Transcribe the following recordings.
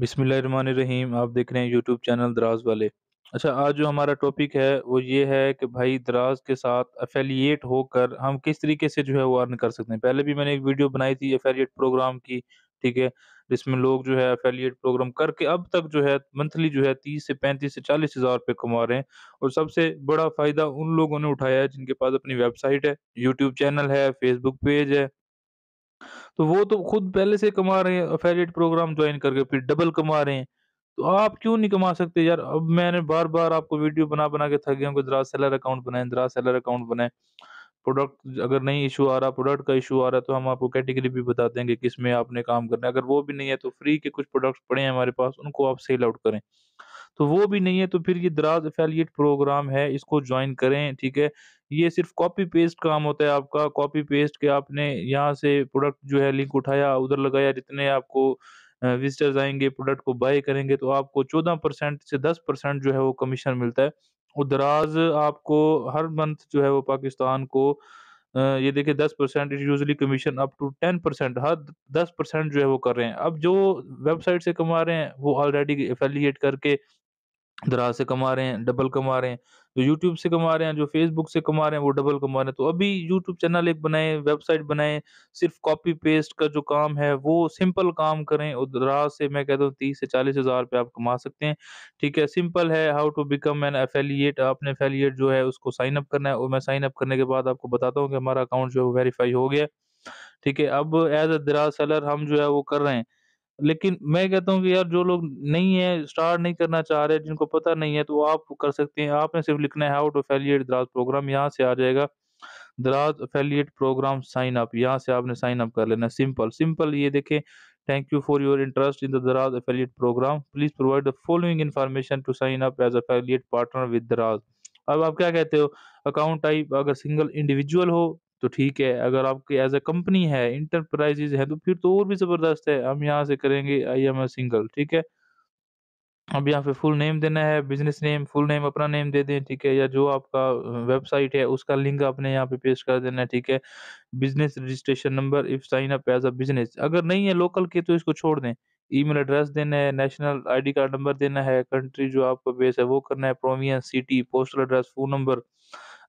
बिस्मिल्लाहिर्रहमानिर्रहीम आप देख रहे हैं यूट्यूब चैनल दराज वाले अच्छा आज जो हमारा टॉपिक है वो ये है कि भाई दराज के साथ अफेलिएट होकर हम किस तरीके से जो है वो अर्न कर सकते हैं पहले भी मैंने एक वीडियो बनाई थी अफेलिएट प्रोग्राम की ठीक है जिसमें लोग जो है अफेलिएट प्रोग्राम करके अब तक जो है मंथली जो है तीस से पैंतीस से चालीस हज़ार रुपये कमा रहे हैं और सबसे बड़ा फ़ायदा उन लोगों ने उठाया है जिनके पास अपनी वेबसाइट है यूट्यूब चैनल है फेसबुक पेज है तो वो तो खुद पहले से कमा रहे हैं अफेलिएट प्रोग्राम ज्वाइन करके फिर डबल कमा रहे हैं तो आप क्यों नहीं कमा सकते यार अब मैंने बार बार आपको वीडियो बना बना के थक गया हूँ दराज सेलर अकाउंट बनाए दराज सेलर अकाउंट बनाए प्रोडक्ट अगर नहीं इशू आ रहा प्रोडक्ट का इशू आ रहा है तो हम आपको कैटेगरी भी बता देंगे किस में आपने काम करना है अगर वो भी नहीं है तो फ्री के कुछ प्रोडक्ट्स पड़े हैं हमारे पास उनको आप सेल आउट करें तो वो भी नहीं है तो फिर ये दराज एफेलिएट प्रोग्राम है इसको ज्वाइन करें ठीक है ये सिर्फ कॉपी पेस्ट काम होता है आपका कॉपी पेस्ट के आपने यहाँ से प्रोडक्ट जो है लिंक उठाया उधर लगाया जितने आपको विजिटर्स आएंगे प्रोडक्ट को बाय करेंगे तो आपको चौदह परसेंट से दस परसेंट जो है वो कमीशन मिलता है और दराज आपको हर मंथ जो है वो पाकिस्तान को ये देखिए दस percent it usually commission up to ten percent हर दस परसेंट जो है वो कर रहे हैं अब जो वेबसाइट से कमा रहे हैं वो ऑलरेडी एफिलिएट करके दराज से कमा रहे हैं डबल कमा रहे हैं जो यूट्यूब से कमा रहे हैं जो फेसबुक से कमा रहे हैं वो डबल कमा रहे हैं तो अभी यूट्यूब चैनल एक बनाए वेबसाइट बनाए सिर्फ कॉपी पेस्ट का जो काम है वो सिंपल काम करें और दराज से मैं कहता हूँ तीस से चालीस हज़ार रुपये आप कमा सकते हैं ठीक है सिंपल है how to become an affiliate आपने एफेलिएट जो है उसको साइन अप करना है और मैं साइन अप करने के बाद आपको बताता हूँ कि हमारा अकाउंट जो है वेरीफाई हो गया ठीक है अब एज अ दराज सेलर हम जो है वो कर रहे हैं लेकिन मैं कहता हूँ कि यार जो लोग नहीं है, स्टार्ट नहीं करना चाह रहे, जिनको पता नहीं है तो आप कर सकते हैं। आपने सिर्फ लिखना है how to affiliate Daraz program यहाँ से आ जाएगा, Daraz affiliate program sign up यहाँ से आपने साइन अप कर लेना है सिंपल। सिंपल ये देखें thank you for your interest in the Daraz program. Please provide the following information to sign up as affiliate partner with Daraz अब आप क्या कहते हो? अकाउंट टाइप अगर सिंगल इंडिविजुअल हो तो ठीक है, अगर आपकी एज़ अ कंपनी है, इंटरप्राइजेज है, तो फिर तो और भी ज़बरदस्त है, हम यहाँ से करेंगे आई एम ए सिंगल ठीक है। अब यहाँ पे फुल नेम देना है, बिज़नेस नेम, फुल नेम अपना नेम दे दें, ठीक है, या जो आपका वेबसाइट है उसका लिंक आपने यहाँ पे पेश कर देना है, ठीक है। Business registration number if sign up as a business अगर नहीं है लोकल के तो इसको छोड़ दें। ईमेल एड्रेस देना है, नेशनल आईडी कार्ड नंबर देना है, कंट्री जो आपका बेस है वो करना है, province, city, postal address, phone number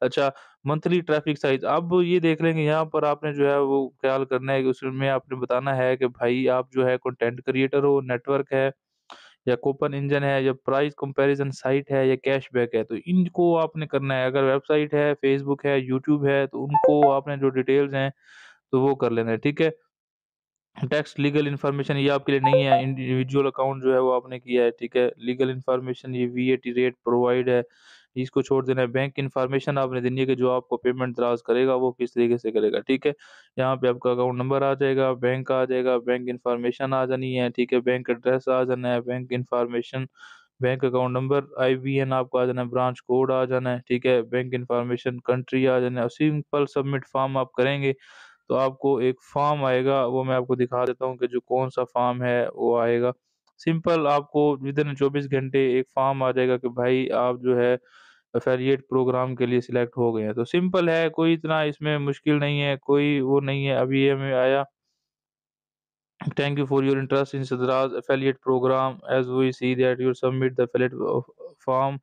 अच्छा मंथली ट्रैफिक साइज अब ये देख लेंगे यहाँ पर आपने जो है वो ख्याल करना है कि उसमें आपने बताना है कि भाई आप जो है कंटेंट क्रिएटर हो नेटवर्क है या कूपन इंजन है या प्राइस कंपैरिजन साइट है या कैशबैक है तो इनको आपने करना है अगर वेबसाइट है फेसबुक है यूट्यूब है तो उनको आपने जो डिटेल्स हैं तो वो कर लेना है ठीक है टैक्स लीगल इन्फॉर्मेशन ये आपके लिए नहीं है इंडिविजुअल अकाउंट जो है वो आपने किया है ठीक है लीगल इन्फॉर्मेशन ये वी रेट प्रोवाइड है इसको छोड़ देना है बैंक इन्फॉर्मेशन आपने देनी है कि जो आपको पेमेंट दराज करेगा वो किस तरीके से करेगा ठीक है यहाँ पे आपका अकाउंट नंबर आ जाएगा बैंक आ जाएगा बैंक इन्फॉर्मेशन आ जानी है ठीक है बैंक एड्रेस आ जाना है bank information bank account number IBN आपको आ जाना है ब्रांच कोड आ जाना है ठीक है बैंक इन्फॉर्मेशन कंट्री आ जाना है सिंपल सबमिट फॉर्म आप करेंगे तो आपको एक फॉर्म आएगा वो मैं आपको दिखा देता हूँ कि जो कौन सा फॉर्म है वो आएगा सिंपल आपको विद इन चौबीस घंटे एक फॉर्म आ जाएगा कि भाई आप जो है एफेलिएट प्रोग्राम के लिए सिलेक्ट हो गए हैं तो सिंपल है कोई इतना इसमें मुश्किल नहीं है कोई वो नहीं है अभी ये मैं आया thank you for your interest in सदराज affiliate program as we see that you submit the affiliate form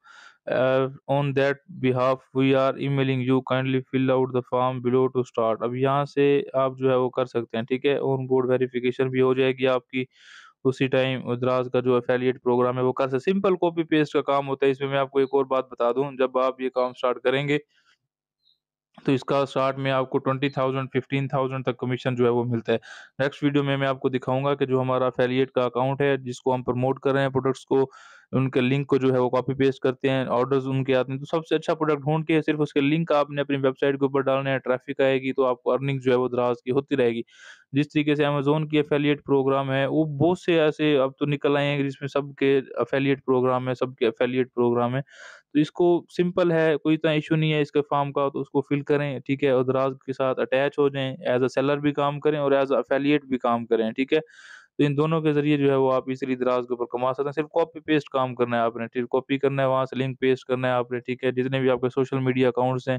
on that behalf we are emailing you kindly fill out the form below to start अब यहाँ से आप जो है वो कर सकते हैं ठीक है ऑन बोर्ड वेरिफिकेशन भी हो जाएगी आपकी उसी टाइम द्रास का जो एफिलिएट प्रोग्राम है वो कर सकते सिंपल कॉपी पेस्ट का काम होता है इसमें मैं आपको एक और बात बता दूं जब आप ये काम स्टार्ट करेंगे तो इसका स्टार्ट में आपको ट्वेंटी थाउजेंड फिफ्टीन थाउजेंड तक कमीशन जो है वो मिलता है नेक्स्ट वीडियो में मैं आपको दिखाऊंगा कि जो हमारा फेलिएट का अकाउंट है जिसको हम प्रमोट कर रहे हैं प्रोडक्ट्स को उनके लिंक को जो है वो कॉपी पेस्ट करते हैं ऑर्डर्स उनके आते हैं तो सबसे अच्छा प्रोडक्ट ढूंढ के सिर्फ उसके लिंक आपने अपनी वेबसाइट के ऊपर डालना है ट्रैफिक आएगी तो आपको अर्निंग जो है वो दराज की होती रहेगी जिस तरीके से अमेजोन की अफेलिएट प्रोग्राम है वो बहुत से ऐसे अब तो निकल आए हैं जिसमें सबके अफेलिएट प्रोग्राम है सबके अफेलिएट प्रोग्राम है तो इसको सिंपल है कोई इतना इशू नहीं है इसके फॉर्म का तो उसको फिल करें ठीक है और दराज के साथ अटैच हो जाएं एज अ सेलर भी काम करें और एज अ अफेलिएट भी काम करें ठीक है तो इन दोनों के जरिए जो है वो आप इसी दराज के ऊपर कमा सकते हैं सिर्फ कॉपी पेस्ट काम करना है आपने ठीक कॉपी करना है वहाँ से लिंक पेस्ट करना है आपने ठीक है जितने भी आपके सोशल मीडिया अकाउंट्स हैं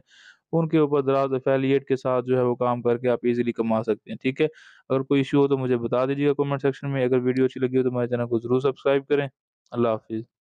उनके ऊपर दराज एफेलिएट के साथ जो है वो काम करके आप इजीली कमा सकते हैं ठीक है अगर कोई इशू हो तो मुझे बता दीजिएगा कमेंट सेक्शन में अगर वीडियो अच्छी लगी हो तो मेरे चैनल को जरूर सब्सक्राइब करें अल्लाह हाफिज़